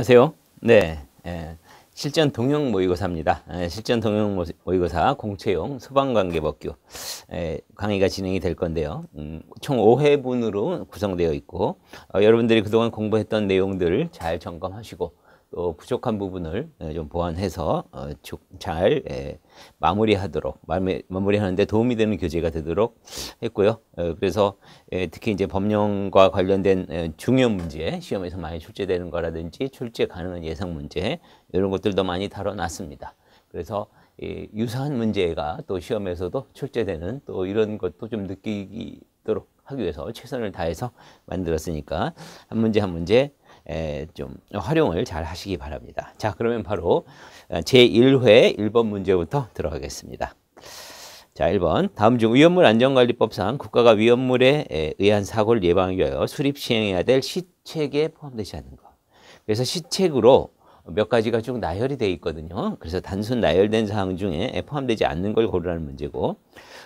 안녕하세요. 네. 예, 실전 동영 모의고사입니다. 예, 실전 동영 모의고사 공채용 소방관계법규 예, 강의가 진행이 될 건데요. 음, 총 5회분으로 구성되어 있고 어, 여러분들이 그동안 공부했던 내용들을 잘 점검하시고 어, 부족한 부분을 예, 좀 보완해서 어, 잘 예, 마무리하도록 마무리하는데 마무리 도움이 되는 교재가 되도록 했고요. 어, 그래서 예, 특히 이제 법령과 관련된 중요한 문제 시험에서 많이 출제되는 거라든지 출제 가능한 예상 문제 이런 것들도 많이 다뤄놨습니다. 그래서 유사한 문제가 또 시험에서도 출제되는 또 이런 것도 좀 느끼도록 하기 위해서 최선을 다해서 만들었으니까 한 문제 한 문제 좀 활용을 잘 하시기 바랍니다. 자, 그러면 바로 어, 제1회 1번 문제부터 들어가겠습니다. 자, 1번. 다음 중 위험물 안전관리법상 국가가 위험물에 의한 사고를 예방하여 수립 시행해야 될 시책에 포함되지 않는 것. 그래서 시책으로 몇 가지가 쭉 나열이 돼 있거든요. 그래서 단순 나열된 사항 중에 포함되지 않는 걸 고르라는 문제고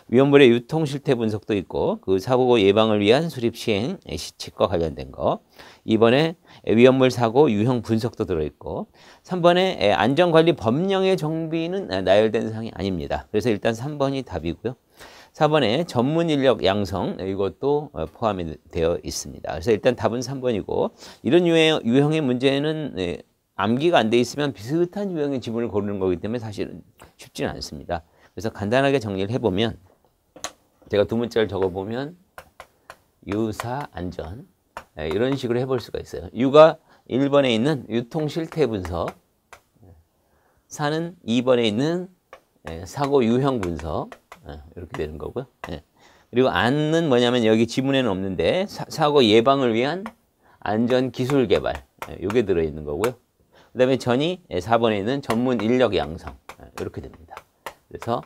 위험물의 유통 실태 분석도 있고 그 사고 예방을 위한 수립 시행 시칙과 관련된 거 이번에 위험물 사고 유형 분석도 들어있고 3번에 안전관리 법령의 정비는 나열된 사항이 아닙니다. 그래서 일단 3번이 답이고요. 4번에 전문 인력 양성 이것도 어, 포함이 되어 있습니다. 그래서 일단 답은 3번이고 이런 유형의 문제는 암기가 안 돼 있으면 비슷한 유형의 지문을 고르는 거기 때문에 사실은 쉽지는 않습니다. 그래서 간단하게 정리를 해보면 제가 두 문자를 적어보면 유사 안전 네, 이런 식으로 해볼 수가 있어요. 유가 1번에 있는 유통 실태 분석 사는 2번에 있는 예, 사고 유형 분석 예, 이렇게 되는 거고요. 그리고 안은 뭐냐면 여기 지문에는 없는데 사, 고 예방을 위한 안전 기술 개발 요게 들어있는 거고요. 그 다음에 전이 4번에 예, 있는 전문 인력 양성 예, 이렇게 됩니다. 그래서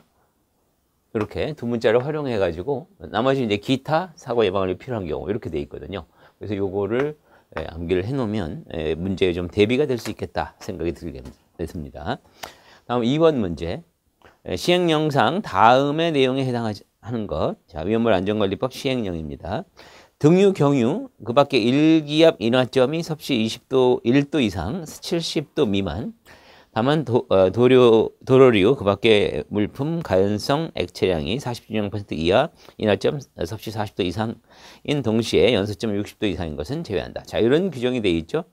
이렇게 두 문자를 활용해 가지고 나머지 이제 기타 사고 예방을 필요한 경우 이렇게 돼 있거든요. 그래서 요거를 예, 암기를 해 놓으면 문제에 좀 대비가 될 수 있겠다 생각이 들게 됐습니다. 다음 2번 문제. 시행 영상 다음의 내용에 해당하는 것. 자, 위험물 안전관리법 시행령입니다. 등유, 경유, 그 밖에 일기압 인하점이 섭씨 20도, 1도 이상, 70도 미만, 다만 도, 어, 도료, 도로류, 그 밖에 물품, 가연성, 액체량이 40.0% 이하, 인하점 어, 섭씨 40도 이상인 동시에 연소점 60도 이상인 것은 제외한다. 자, 이런 규정이 되어 있죠.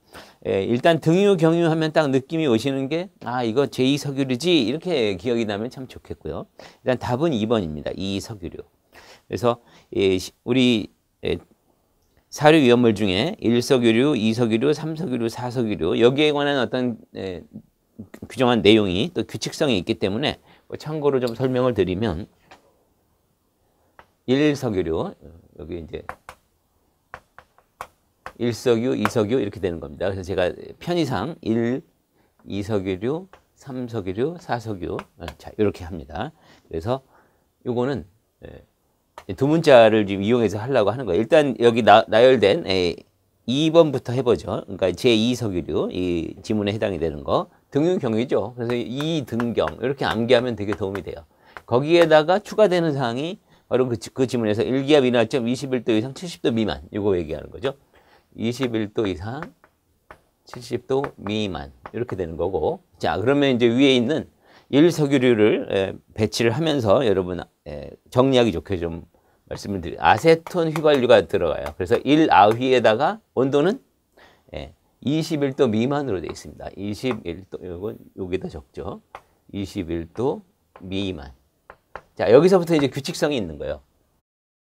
예, 일단 등유, 경유 하면 딱 느낌이 오시는 게, 아, 이거 제2석유류지, 이렇게 기억이 나면 참 좋겠고요. 일단 답은 2번입니다. 2석유류. 그래서, 예, 우리, 예, 사료 위험물 중에 일석유류, 이석유류, 삼석유류, 사석유류 여기에 관한 어떤 에, 규정한 내용이 또 규칙성이 있기 때문에 뭐 참고로 좀 설명을 드리면 일석유류 여기 이제 일석유, 이석유 이렇게 되는 겁니다. 그래서 제가 편의상 일, 이석유류, 삼석유류, 사석유 어, 자 이렇게 합니다. 그래서 요거는 예, 예, 두문자를 지금 이용해서 하려고 하는 거예요. 일단 여기 나, 나 열된 에, 예, 2번부터 해보죠. 그러니까 제2석유류, 이 지문에 해당이 되는 거. 등유경이죠. 그래서 이 등경, 이렇게 암기하면 되게 도움이 돼요. 거기에다가 추가되는 사항이 바로 그, 그 지문에서 일기압 인하점 21도 이상 70도 미만, 이거 얘기하는 거죠. 21도 이상 70도 미만, 이렇게 되는 거고. 자, 그러면 이제 위에 있는 일석유류를 예, 배치를 하면서 여러분 아, 정리하기 좋게 좀 말씀을 드리 아세톤 휘발유가 들어가요. 그래서 1 아휘에다가 온도는 예, 21도 미만으로 되어 있습니다. 21도 이건 여기다 적죠. 21도 미만. 자, 여기서부터 이제 규칙성이 있는 거예요.